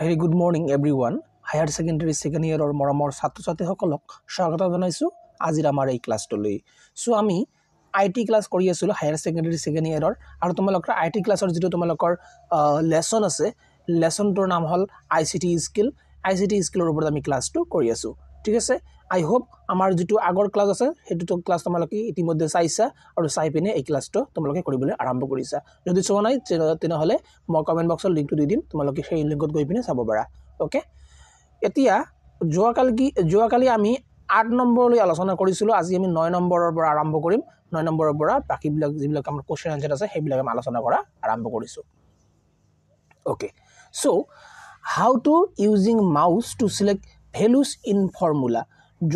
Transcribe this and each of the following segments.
very good morning everyone higher secondary second ইয়েৰৰ মৰমৰ ছাত্ৰ ছাত্ৰীসকলক স্বাগতম জনাইছোঁ আজিৰ আমাৰ এই ক্লাছটোলৈ চ' আমি আই টি ক্লাছ কৰি আছিলোঁ হায়াৰ ছেকেণ্ডেৰী ছেকেণ্ড ইয়েৰৰ আৰু তোমালোকৰ আই টি ক্লাছৰ যিটো তোমালোকৰ লেসন আছে লেসনটাৰ নাম হল I C T skill I C T স্কিলৰ ওপৰত আমি ক্লাছটো কৰি আছোঁ ঠিক আছে আই হোপ আমাৰ যিটো আগৰ ক্লাছ আছে সেইটো ক্লাছ তোমালোকে ইতিমধ্যে চাইছা আৰু চাই পিনে এই ক্লাছটো তোমালোকে কৰিবলৈ আৰম্ভ কৰিছা যদি চোৱা নাই তেনেহ'লে মই কমেণ্ট বক্সৰ লিংকটো দি দিম তোমালোকে সেই লিংকত গৈ পিনে চাব পাৰা অ'কে এতিয়া যোৱাকালি যোৱাকালি আমি আঠ নম্বৰলৈ আলোচনা কৰিছিলোঁ আজি আমি নয় নম্বৰৰ পৰা আৰম্ভ কৰিম নয় নম্বৰৰ পৰা বাকীবিলাক যিবিলাক আমাৰ কুৱেশ্যন এনচাৰ আছে সেইবিলাক আমি আলোচনা কৰা আৰম্ভ কৰিছোঁ okay so' how to using mouse to select values in formula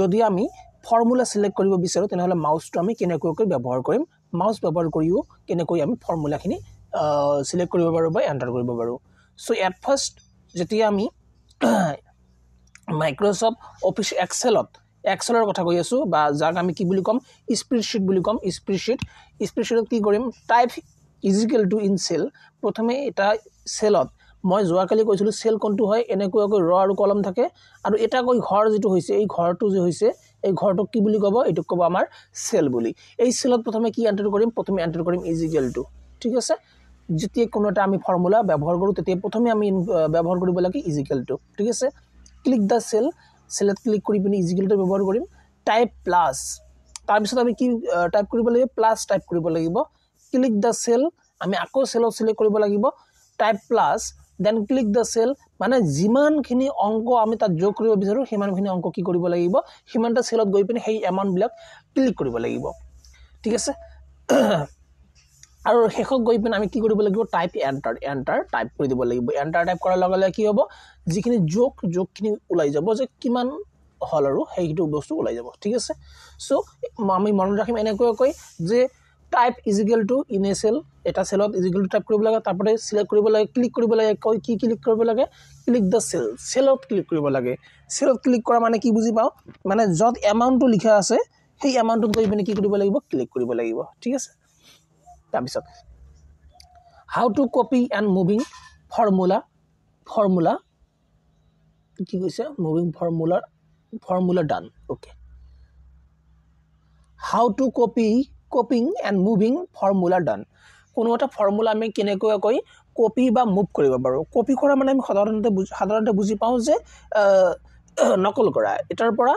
যদি আমি ফৰ্মুলা ছিলেক্ট কৰিব বিচাৰোঁ তেনেহ'লে মাউচটো আমি কেনেকুৱাকৈ ব্যৱহাৰ কৰিম মাউচ ব্যৱহাৰ কৰিও কেনেকৈ আমি ফৰ্মুলাখিনি ছিলেক্ট কৰিব পাৰোঁ বা এণ্টাৰ কৰিব পাৰোঁ চ' এট ফাৰ্ষ্ট যেতিয়া আমি মাইক্ৰ'ছফ্ট অফিচ এক্সেলত এক্সেলৰ কথা কৈ আছোঁ বা যাক আমি কি বুলি ক'ম স্প্ৰেডশ্বীট বুলি ক'ম স্প্ৰেডশ্বীট স্প্ৰেডশ্বীটত কি কৰিম type equal to in cell প্ৰথমে এটা চেলত মই যোৱাকালি কৈছিলোঁ চেল কোনটো হয় এনেকুৱাকৈ ৰ আৰু কলম থাকে আৰু এটাকৈ ঘৰ যিটো হৈছে এই ঘৰটো যে হৈছে এই ঘৰটোক কি বুলি ক'ব এইটোক ক'ব আমাৰ চেল বুলি এই চেলত প্ৰথমে কি এণ্টাৰ কৰিম প্ৰথমে এণ্টাৰ কৰিম ইজিগেলটো ঠিক আছে যেতিয়া কোনো এটা আমি ফৰ্মুলা ব্যৱহাৰ কৰোঁ তেতিয়া প্ৰথমে আমি ব্যৱহাৰ কৰিব লাগে ইজিকেলটো ঠিক আছে ক্লিক দ্য চেল চেলত ক্লিক কৰি পিনি ইজিকেলটো ব্যৱহাৰ কৰিম টাইপ প্লাছ তাৰপিছত আমি কি টাইপ কৰিব লাগিব প্লাছ টাইপ কৰিব লাগিব ক্লিক দ্য চেল আমি আকৌ চেলত চিলেক্ট কৰিব লাগিব type plus then click the cell মানে যিমানখিনি অংক আমি তাত যোগ কৰিব বিচাৰোঁ সিমানখিনি অংক কি কৰিব লাগিব সিমানটা চেলত গৈ পিনি সেই এমাউণ্টবিলাক ক্লিক কৰিব লাগিব ঠিক আছে আৰু শেষত গৈ পিনে আমি কি কৰিব লাগিব টাইপ এণ্টাৰ এণ্টাৰ টাইপ কৰি দিব লাগিব এণ্টাৰ টাইপ কৰাৰ লগে লগে কি হ'ব যিখিনি যোগ যোগখিনি ওলাই যাব যে কিমান হ'ল আৰু সেইটো বস্তু ওলাই যাব ঠিক আছে চ' আমি মনত ৰাখিম এনেকুৱাকৈ যে type equal to in a cell এটা চেলত ইজিকেল টু টাইপ কৰিব লাগে তাৰপৰা চিলেক্ট কৰিব লাগে ক্লিক কৰিব লাগে কয় কি ক্লিক কৰিব লাগে ক্লিক দ্য চেল চেলত ক্লিক কৰিব লাগে চেলত ক্লিক কৰা মানে কি বুজি পাওঁ মানে য'ত এমাউণ্টটো লিখা আছে সেই এমাউণ্টটো গৈ পিনে কি কৰিব লাগিব ক্লিক কৰিব লাগিব ঠিক আছে তাৰপিছত how to copy and moving formula formula কি কৈছে মুভিং ফৰ্মুলাৰ formula done okay how to copy copying and moving formula done কোনো এটা ফৰ্মুলা আমি কেনেকুৱাকৈ কপি বা মুভ কৰিব পাৰোঁ কপি কৰা মানে আমি সাধাৰণতে সাধাৰণতে বুজি পাওঁ যে নকল কৰা এটাৰ পৰা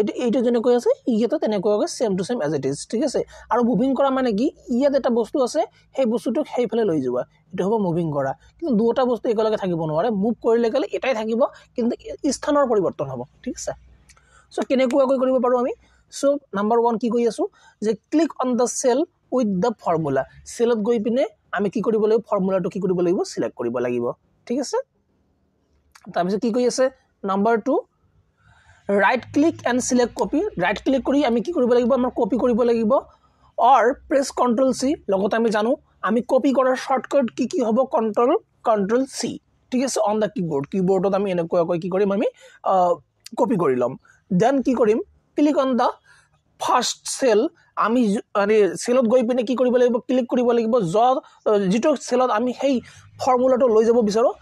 এইটো এইটো যেনেকৈ আছে ইয়াতো তেনেকুৱাকৈ same to same as it is ঠিক আছে আৰু মুভিং কৰা মানে কি ইয়াত এটা বস্তু আছে সেই বস্তুটোক সেইফালে লৈ যোৱা এইটো হ'ব মুভিং কৰা কিন্তু দুটা বস্তু একেলগে থাকিব নোৱাৰে মুভ কৰিলে গ'লে এটাই থাকিব কিন্তু স্থানৰ পৰিৱৰ্তন হ'ব ঠিক আছে চ' কেনেকুৱাকৈ কৰিব পাৰোঁ আমি চ' নাম্বাৰ ওৱান কি কৈ আছোঁ যে click on the cell with the formula চেলত গৈ পিনে আমি কি কৰিব লাগিব ফৰ্মুলাটো কি কৰিব লাগিব চিলেক্ট কৰিব লাগিব ঠিক আছে তাৰপিছত কি কৈ আছে number two right click and select copy right click কৰি আমি কি কৰিব লাগিব আমাৰ কপি কৰিব লাগিব অৰ প্ৰেছ কণ্ট্ৰল চি লগতে আমি জানো আমি কপি কৰাৰ শ্বৰ্টকাট কি কি হ'ব কণ্ট্ৰল কণ্ট্ৰল চি ঠিক আছে অন দ্য কীবৰ্ড কীবৰ্ডত আমি এনেকুৱাকৈ কি কৰিম আমি কপি কৰি ল'ম দেন কি কৰিম click on the first cell আমি মানে চেলত গৈ পিনে কি কৰিব লাগিব ক্লিক কৰিব লাগিব য যিটো চেলত আমি সেই ফৰ্মুলাটো লৈ যাব বিচাৰোঁ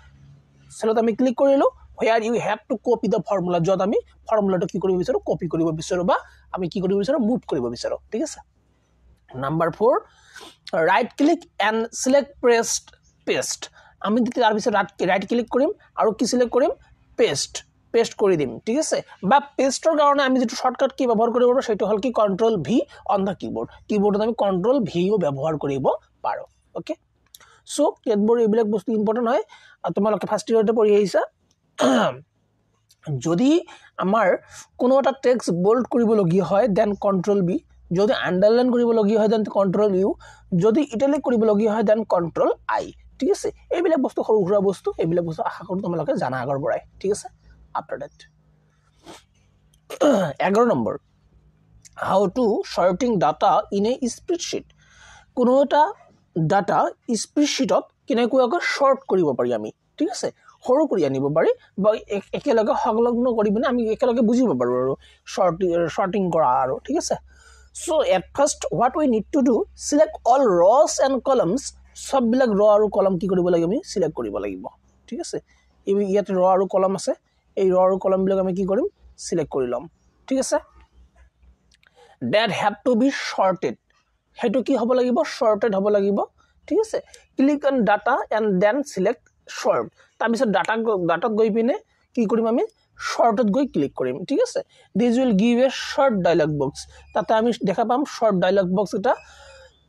চেলত আমি ক্লিক কৰিলোঁ here you have to copy the formula য'ত আমি ফৰ্মুলাটো কি কৰিব বিচাৰোঁ কপি কৰিব বিচাৰোঁ বা আমি কি কৰিব বিচাৰোঁ মুভ কৰিব বিচাৰোঁ ঠিক আছে number four right click and select paste paste আমি তাৰপিছত ৰাইট ক্লিক কৰিম আৰু কি চিলেক্ট কৰিম পেষ্ট পেস্ট করে দিম ঠিক আছে বা পেস্টর কারণে আমি যে শর্টকাট কি ব্যবহার করব সেটা হল কি control V on the keyboard কিবোর্ডত আমি কন্ট্রোল ভিও ব্যবহার করব পারো ওকে সো কেটবোর্ড এইবিলাক বস্তু ইম্পর্টেন্ট হয় আর তোমালকে ফার্স্ট ইয়ারতে পড়ি আইসা যদি আমার কোনো একটা টেক্স বোল্ড করবলগীয় হয় দেন কন্ট্রোল বি যদি আন্ডারলাইন করবলগীয় হয় দেন কন্ট্রোল ইউ যদি ইটালিক করবলগীয় হয় দেন কন্ট্রোল আই ঠিক আছে এইবিলাক বস্তু সৰু সুৰা বস্তু এইবিলাক বস্তু আশা কৰো তোমালে জানা আগৰপৰাই ঠিক আছে আফটার that এগারো number how to sorting data in a spreadsheet কোনো এটা ডাটা স্প্ৰেডশ্বিটত কেনেকুৱাকৈ শ্বৰ্ট কৰিব পাৰি আমি ঠিক আছে সৰু কৰি আনিব পাৰি বা একেলগে সংলগ্ন কৰি পিনে আমি একেলগে বুজিব পাৰোঁ আৰু শ্বৰ্টিং শ্বৰ্টিং কৰা আৰু ঠিক আছে so' at first what we need to do select all rows and columns চববিলাক ৰ আৰু কলম কি কৰিব লাগে আমি চিলেক্ট কৰিব লাগিব ঠিক আছে ইয়াত ৰ আৰু কলম আছে এই র কলামবিলাক আমি কি কৰিম চিলেক্ট কৰি ল'ম ঠিক আছে that have to be sorted সেইটো কি হ'ব লাগিব শ্বৰ্টেড হ'ব লাগিব ঠিক আছে click on data and then select sort তাৰপিছত ডাটা ডাটাত গৈ পিনে কি কৰিম আমি শ্বৰ্টত গৈ ক্লিক কৰিম ঠিক আছে this will give a sort dialog box তাতে আমি দেখা পাম শ্বৰ্ট ডায়লগ বক্স এটা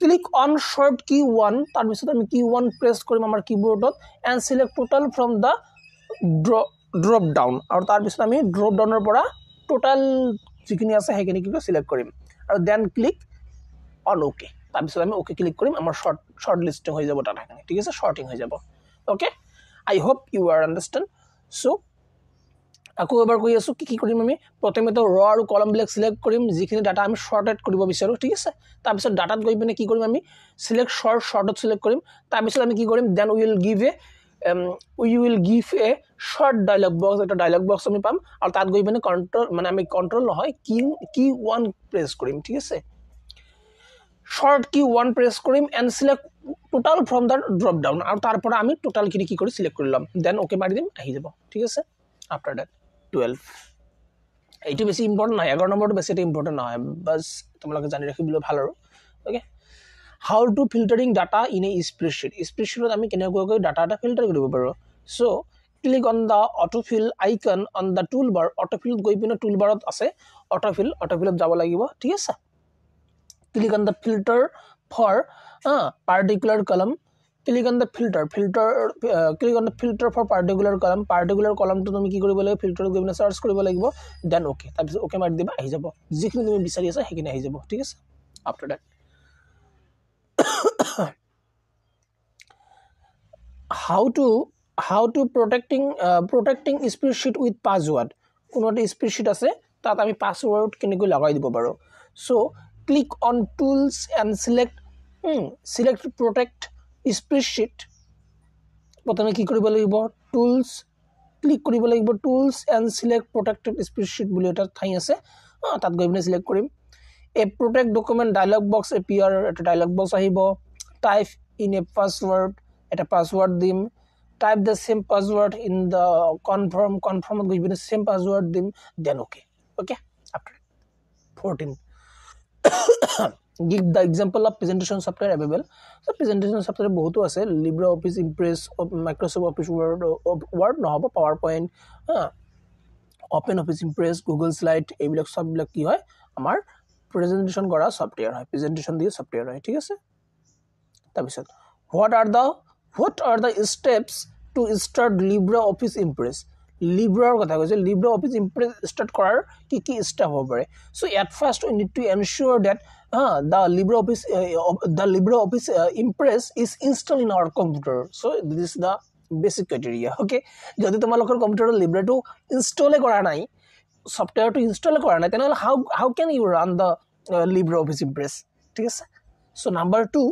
click on sort key one তাৰপিছত আমি কি ওৱান প্রেস কৰিম আমাৰ কিবোর্ডত and select total from the drop drop down আৰু তাৰপিছত আমি ড্ৰপ ডাউনৰ পৰা টোটেল যিখিনি আছে সেইখিনি কি কৰিম ছিলেক্ট কৰিম আৰু দেন ক্লিক অন অ'কে তাৰপিছত আমি অ'কে ক্লিক কৰিম আমাৰ শ্বৰ্ট শ্বৰ্ট লিষ্টিং হৈ যাব তাত ঠিক আছে শ্বৰ্টিং হৈ যাব okay I hope you are understand so' আকৌ এবাৰ কৈ আছোঁ কি কি কৰিম আমি প্ৰথমতে ৰ আৰু কলমবিলাক ছিলেক্ট কৰিম যিখিনি ডাটা আমি শ্বৰ্টেড কৰিব বিচাৰোঁ ঠিক আছে তাৰপিছত ডাটাত গৈ পিনে কি কৰিম আমি ছিলেক্ট শ্বৰ্ট শ্বৰ্টত ছিলেক্ট কৰিম তাৰপিছত আমি কি কৰিম then will give a we will give a sort dialog box এটা ডায়লগ বক্স আমি পাম আৰু তাত গৈ পিনে কণ্ট্ৰল মানে আমি কণ্ট্ৰল নহয় কি কি ওৱান প্ৰেছ কৰিম ঠিক আছে শৰ্ট কি ওৱান প্ৰেছ কৰিম and select total from the drop down আৰু তাৰপৰা আমি টোটালখিনি কি কৰি চিলেক্ট কৰি ল'ম দেন অ'কে মাৰি দিম আহি যাব ঠিক আছে আফটাৰ ডেট টুৱেল্ভ এইটো বেছি ইম্পৰ্টেণ্ট নহয় এঘাৰ নম্বৰটো বেছি এটা ইম্পৰ্টেণ্ট নহয় বাছ তোমালোকে জানি ৰাখিবলৈ ভাল আৰু okay how to filtering data in a spreadsheet স্প্ৰেডশ্বীটত আমি কেনেকুৱাকৈ ডাটা এটা ফিল্টাৰ কৰিব পাৰোঁ so' click on the autofill icon on the toolbar অটোফিলত গৈ পিনে টুল বাৰত আছে অট'ফিল অটোফিলত যাব লাগিব ঠিক আছে click on the filter for uh particular column click on the filter filter click on the filter for particular column particular কলমটো তুমি কি কৰিব লাগিব ফিল্টাৰত গৈ পিনে চাৰ্চ কৰিব লাগিব দেন অ'কে তাৰপিছত অ'কে মাৰি দিবা আহি যাব যিখিনি তুমি বিচাৰি আছা সেইখিনি আহি যাব ঠিক আছে after that how to how to protecting protecting spreadsheet with password কোনো এটা স্প্ৰেডশ্বীট আছে তাত আমি পাছৱৰ্ড কেনেকৈ লগাই দিব পাৰোঁ so' click on tools and select select protect spreadsheet প্ৰথমে কি কৰিব লাগিব টুলছ ক্লিক কৰিব লাগিব tools and select protected spreadsheet বুলি এটা ঠাই আছে তাত গৈ পিনে ছিলেক্ট কৰিম a protect document dialog box appear এটা ডাইলগ বক্স আহিব টাইপ ইন এ পাছৱৰ্ড এটা পাসওয়ার্ড দিম type the same password in the confirm confirm বুঝবি না সেম পাসওয়ার্ড দিম then okay okay after fourteen give the example of presentation software available so presentation software বহুতো আছে Libre Office Impress Microsoft Office Word Word নহব PowerPoint হ্যাঁ Open Office Impress Google slide এইবিলাক সববিলাক কি হয় আমার প্রেজেন্টেশন করা সফটওয়্যার হয় প্রেজেন্টেশন দিয়ে সফটওয়্যার হয় ঠিক আছে তারপিছত what are the what are the steps to start Libre Office Impress লিব্ৰাৰ কথা কৈছে লিব্ৰ অফিচ ইম্প্ৰেছ ষ্টাৰ্ট কৰাৰ কি কি ষ্টেপ হ'ব পাৰে so' at first we need to ensure that uh the Libre Office the Libre Office Impress is install in our computer so' this is the basic criteria okay যদি তোমালোকৰ কম্পিউটাৰত লিব্ৰাটো ইনষ্টলে কৰা নাই ছফ্টৱেৰটো ইনষ্টলে কৰা নাই তেনেহ'লে how how can you run the Libre Office Impress ঠিক আছে so' number two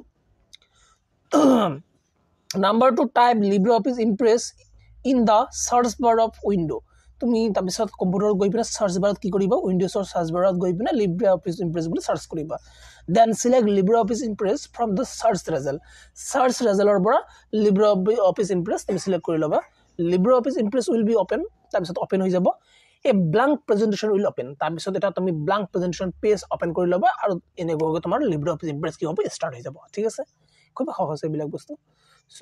number two type Libre Office Impress in the search bar of window' তুমি তাৰপিছত কম্পিউটাৰত গৈ পিনে চাৰ্চ বাৰত কি কৰিবা উইণ্ডোজৰ চাৰ্চ বাৰত গৈ পিনে লিব্ৰ অফিচ ইম্প্ৰেছ বুলি চাৰ্চ কৰিবা then select Libre Office Impress from the search result search ৰেজাল্টৰ পৰা লিব্ৰে অফি অফিচ ইম্প্ৰেছ তুমি চিলেক্ট কৰি ল'বা Libre Office Impress will be open তাৰপিছত অপেন হৈ যাব এই ব্লাংক প্ৰেজেণ্টেশ্যন উইল অপেন তাৰপিছত এটা তুমি ব্লাংক প্ৰেজেণ্টেশ্যন পেজ অপেন কৰি ল'বা আৰু এনেকুৱাকৈ তোমাৰ লিব্ৰ অফিচ ইম্প্ৰেছ কি হ'ব ষ্টাৰ্ট হৈ যাব ঠিক আছে খুব সহজ এইবিলাক বস্তু so'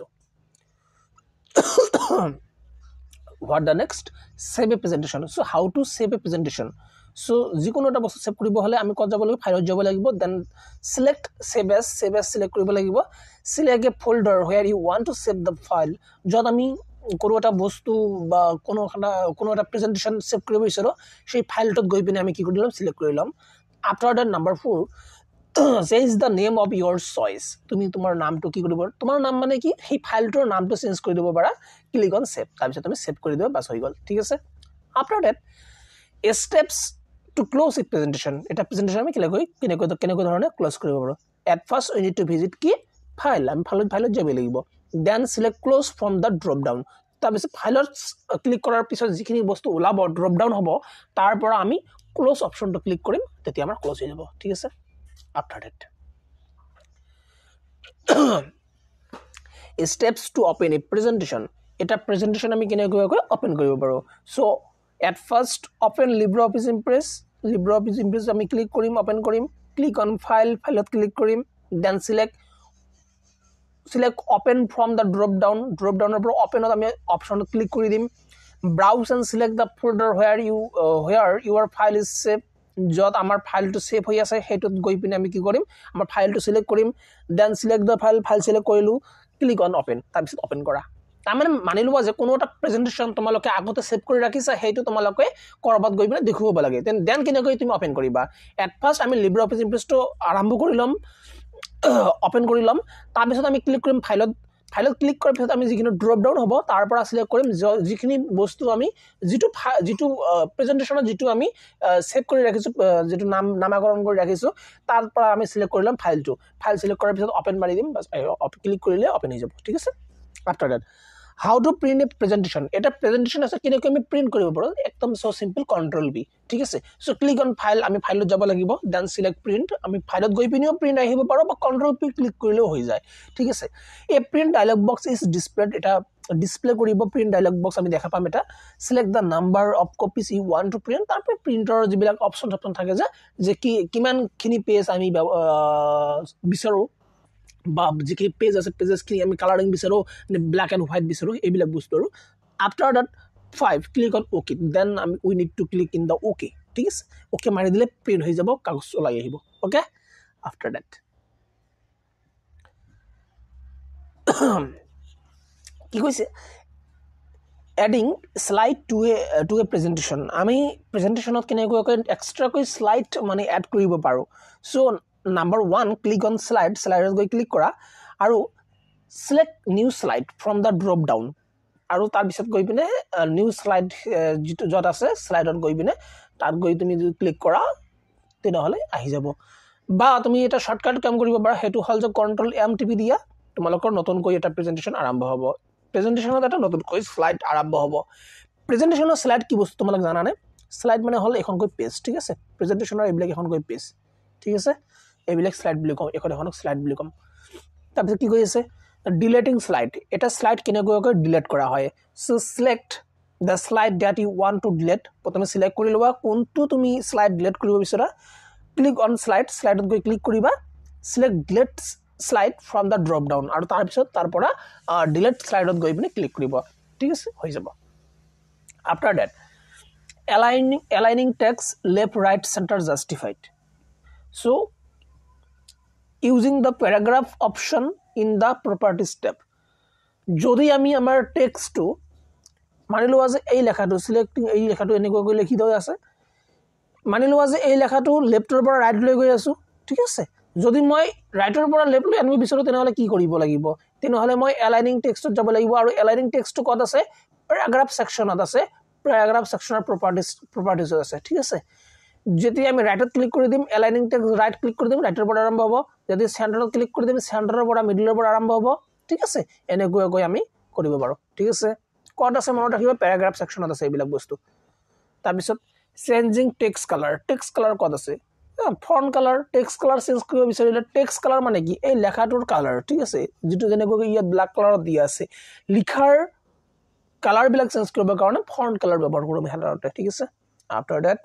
what the next save a presentation so' how to save a presentation so' যিকোনো এটা বস্তু ছেভ কৰিব হ'লে আমি ক'ত যাব লাগিব ফাইলত যাব লাগিব then select save as save as select কৰিব লাগিব select a folder where you ৱান টু ছেভ দ্য ফাইল য'ত আমি কোনো এটা বস্তু বা কোনো এটা কোনো এটা প্ৰেজেণ্টেশ্যন ছেভ কৰিব বিচাৰোঁ সেই ফাইলটোত গৈ পিনে আমি কি কৰি ল'ম ছিলেক্ট কৰি ল'ম after then change the name of your choice তুমি তোমাৰ নামটো কি কৰিব তোমাৰ নাম মানে কি সেই ফাইলটোৰ নামটো চেঞ্জ কৰি দিব পাৰা ক্লিক অন ছেভ তাৰপিছত তুমি ছেভ কৰি দিব বাছ হৈ গ'ল ঠিক আছে after that steps to close it presentation এটা প্ৰেজেণ্টেশ্যন আমি কেনেকৈ কেনেকৈ কেনেকৈ ধৰণে ক্লজ কৰিব পাৰোঁ at first you need to visit কি ফাইল আমি ফাইলত ফাইলত যাবই লাগিব then select close from the drop down তাৰপিছত ফাইলত ক্লিক কৰাৰ পিছত যিখিনি বস্তু ওলাব ড্ৰপ ডাউন হ'ব তাৰ পৰা আমি ক্লজ অপশ্যনটো ক্লিক কৰিম তেতিয়া আমাৰ ক্লজ হৈ যাব ঠিক আছে after that steps to open a presentation এটা প্ৰেজেণ্টেশ্যন আমি কেনেকুৱাকৈ অপেন কৰিব পাৰোঁ so' at first open Libre Office Impress Libre Office Impress আমি ক্লিক কৰিম অপেন কৰিম ক্লিক অন ফাইল ফাইলত ক্লিক কৰিম then select select open from the drop down drop ডাউনৰ পৰা অপেনত আমি অপশ্যনত ক্লিক কৰি দিম browse and select the folder where you where your file is save য'ত আমাৰ ফাইলটো ছেভ হৈ আছে সেইটোত গৈ পিনে আমি কি কৰিম আমাৰ ফাইলটো ছিলেক্ট কৰিম then select the file file select কৰিলোঁ ক্লিক অন অপেন তাৰপিছত অপেন কৰা তাৰমানে মানি ল'বা যে কোনো এটা প্ৰেজেণ্টেশ্যন তোমালোকে আগতে ছেভ কৰি ৰাখিছা সেইটো তোমালোকে ক'ৰবাত গৈ পিনে দেখুৱাব লাগে দেন দেন কেনেকৈ তুমি অপেন কৰিবা এট ফাৰ্ষ্ট আমি লিব্ৰ অফিচ ইম্প্ৰেছটো আৰম্ভ কৰি ল'ম অপেন কৰি ল'ম তাৰপিছত আমি ক্লিক কৰিম ফাইলত ফাইলত ক্লিক কৰাৰ পিছত আমি যিখিনি ড্ৰপ ডাউন হ'ব তাৰ পৰা চিলেক্ট কৰিম যিখিনি বস্তু আমি যিটো যিটো প্ৰেজেণ্টেশ্যনত যিটো আমি ছেভ কৰি ৰাখিছোঁ যিটো নাম নামাকৰণ কৰি ৰাখিছোঁ তাৰ পৰা আমি চিলেক্ট কৰি ল'ম ফাইলটো ফাইল চিলেক্ট কৰাৰ পিছত অপেন মাৰি দিম ক্লিক কৰিলে অপেন হৈ যাব ঠিক আছে after that how to print a presentation এটা প্ৰেজেণ্টেশ্যন আছে কেনেকৈ আমি প্ৰিণ্ট কৰিব পাৰোঁ একদম চ' চিম্পল কণ্ট্ৰল বি ঠিক আছে চ' ক্লিক অন ফাইল আমি ফাইলত যাব লাগিব ডান ছিলেক্ট প্ৰিণ্ট আমি ফাইলত গৈ পিনিও প্ৰিণ্ট আহিব পাৰোঁ বা কণ্ট্ৰল বি ক্লিক কৰিলেও হৈ যায় ঠিক আছে এই print dialog box is displayed এটা ডিছপ্লে কৰিব প্ৰিণ্ট ডাইলগ বক্স আমি দেখা পাম এটা select the number of copies you ওৱান টু প্ৰিণ্ট তাৰপৰা প্ৰিণ্টৰ যিবিলাক অপশ্যন চপশ্যন থাকে যে যে কি কিমানখিনি পেজ আমি বিচাৰোঁ বা যিখিনি পেজ আছে পেজেছখিনি আমি কালাৰিং বিচাৰোঁ নে ব্লেক এণ্ড হোৱাইট বিচাৰোঁ এইবিলাক বস্তু আৰু after that five click on okay then আমি we need to click in the okay ঠিক আছে অ'কে মাৰি দিলে প্ৰিণ্ট হৈ যাব কাগজ ওলাই আহিব অ'কে আফটাৰ ডেট কি কৈছে adding slide to a to a presentation আমি প্ৰেজেণ্টেশ্যনত কেনেকৈ এক্সট্ৰাকৈ শ্লাইড মানে এড কৰিব পাৰোঁ so' number one click on slide শ্লাইডত গৈ ক্লিক কৰা আৰু select new slide from the drop down আৰু তাৰপিছত গৈ পিনে নিউ শ্লাইড যিটো য'ত আছে শ্লাইডত গৈ পিনে তাত গৈ তুমি যদি ক্লিক কৰা তেনেহ'লে আহি যাব বা তুমি এটা শ্বৰ্টকাট কাম কৰিব পাৰা সেইটো হ'ল যে কণ্ট্ৰল এম টিপি দিয়া তোমালোকৰ নতুনকৈ এটা প্ৰেজেণ্টেশ্যন আৰম্ভ হ'ব প্ৰেজেণ্টেশ্যনত এটা নতুনকৈ শ্লাইড আৰম্ভ হ'ব প্ৰেজেণ্টেশ্যনৰ শ্লাইড কি বস্তু তোমালোকে জানানে শ্লাইড মানে হ'ল এখনকৈ পেজ ঠিক আছে প্ৰেজেণ্টেশ্যনৰ এইবিলাক এখনকৈ পেজ ঠিক আছে এইবিলাক শ্লাইড বুলি কওঁ এইখন এখনক শ্লাইড বুলি ক'ম তাৰপিছত কি কৈ আছে ডিলেটিং শ্লাইড এটা শ্লাইড কেনেকুৱাকৈ ডিলেট কৰা হয় so' select the slide that you ওৱান টু ডিলেট প্ৰথমে ছিলেক্ট কৰি ল'বা কোনটো তুমি শ্লাইড ডিলেট কৰিব বিচৰা ক্লিক অন শ্লাইড শ্লাইডত গৈ ক্লিক কৰিবা select delete slide from the drop down আৰু তাৰপিছত তাৰ পৰা ডিলেট শ্লাইডত গৈ পিনে ক্লিক কৰিব ঠিক আছে হৈ যাব after that aligning aligning text left right centre justified so' using the paragraph option in the property step যদি আমি আমাৰ টেক্সটটো মানি লোৱা যে এই লেখাটো চিলেক্টিং এই লেখাটো এনেকুৱাকৈ লিখি থৈ আছে মানি লোৱা যে এই লেখাটো লেফ্টৰ পৰা ৰাইটলৈ গৈ আছোঁ ঠিক আছে যদি মই ৰাইটৰ পৰা লেফ্টলৈ আনিব বিচাৰোঁ তেনেহ'লে কি কৰিব লাগিব তেনেহ'লে মই এলাইনিং টেক্সটত যাব লাগিব আৰু এলাইনিং টেক্সটো ক'ত আছে পেৰাগ্ৰাফ ছেকশ্যনত আছে পেৰাগ্ৰাফ ছেকশ্যনৰ প্ৰপাৰ্টিছ প্ৰপাৰ্টিছত আছে ঠিক আছে যেতিয়া আমি রাইটত ক্লিক করে দিম এলাইনিং টেক্স রাইট ক্লিক করে দিম রাইটের পর আরম্ভ হব যদি সেন্টারত ক্লিক করে দিম সেন্টারের পর মিডলের পর আরম্ভ হব ঠিক আছে এনেকুয়াকৈ আমি করব পারো ঠিক আছে কত আছে মনত রাখবে প্যারাগ্রাফ সেকশনত আছে এইবিলাক বস্তু তারপর changing text colour text colour কত আছে ফ্রন কালার টেক্স কালার চেঞ্জ কৰিব বিচাৰিলে টেক্স কালাৰ মানে কি এই লেখাটোৰ কালাৰ ঠিক আছে যে ইয়াত ব্ল্যাক কালাৰ দিয়া আছে লিখাৰ কালাৰবিল চেঞ্জ কৰবৰ কাৰণে ফ্ৰন্ট কালাৰ ব্যবহাৰ কৰব সাধাৰণত ঠিক আছে after that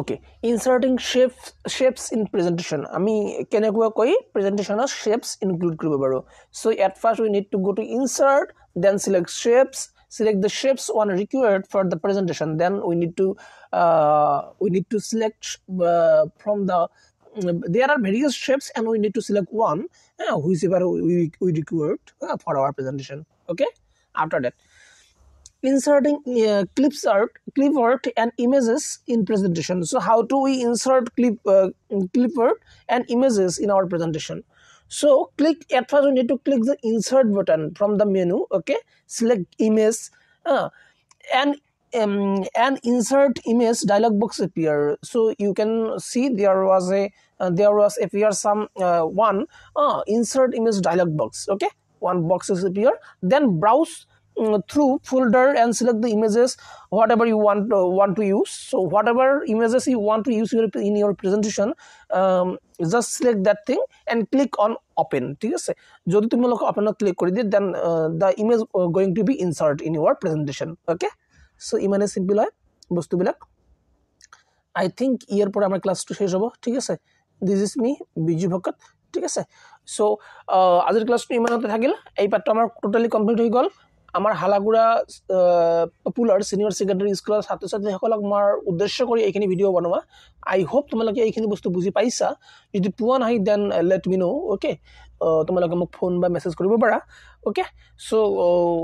okay inserting shapes shapes in presentation আমি কেনেকুৱাকৈ প্ৰেজেণ্টেশ্যনত শ্বেপছ ইনক্লুড কৰিব পাৰোঁ so' at first we need to go' to insert then select shapes select the shapes one required for the presentation then we need to uh, we need to select uh, from the there are various shapes and we need to select one uh, whichever we, we required uh, for our presentation okay after that inserting uh, clips art clip art and images in presentation so how do we insert clip uh, clip art and images in our presentation so click at first we need to click the insert button from the menu okay select image uh, and um, insert image dialog box appear so you can see there was a uh, there was appear some uh, one uh, insert image dialog box okay one box is appear then browse through folder and select the images whatever you want uh, want to use so whatever images you want to use your, in your presentation um, just select that thing and click on open jodi tumi lok open click kori then uh, the image uh, going to be inserted in your presentation okay so imane simple hoy bostu bilak i think year pore amar class to shesh hobo thik ache this is me biju bhakat thik ache so uh, ajer class to imane hote thakil ei part to amar totally complete hoye gol আমাৰ হালাগুৰা popular senior secondary স্কুলৰ ছাত্ৰ ছাত্ৰীসকলক মই উদ্দেশ্য কৰি এইখিনি video' বনোৱা আই hope তোমালোকে এইখিনি বস্তু বুজি পাইছা যদি পোৱা নাহি then let me know' okay তোমালোকে মোক ফোন বা মেছেজ কৰিব পাৰা অ'কে চ' uh,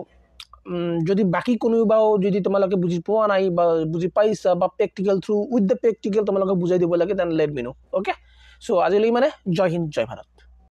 যদি বাকী কোনোবাও যদি তোমালোকে বুজি পোৱা নাই বা বুজি পাইছা বা practical through with the practical তোমালোকে বুজাই দিব লাগে then let me know' okay so' আজিলৈ মানে জয় হিন্দ জয় ভাৰত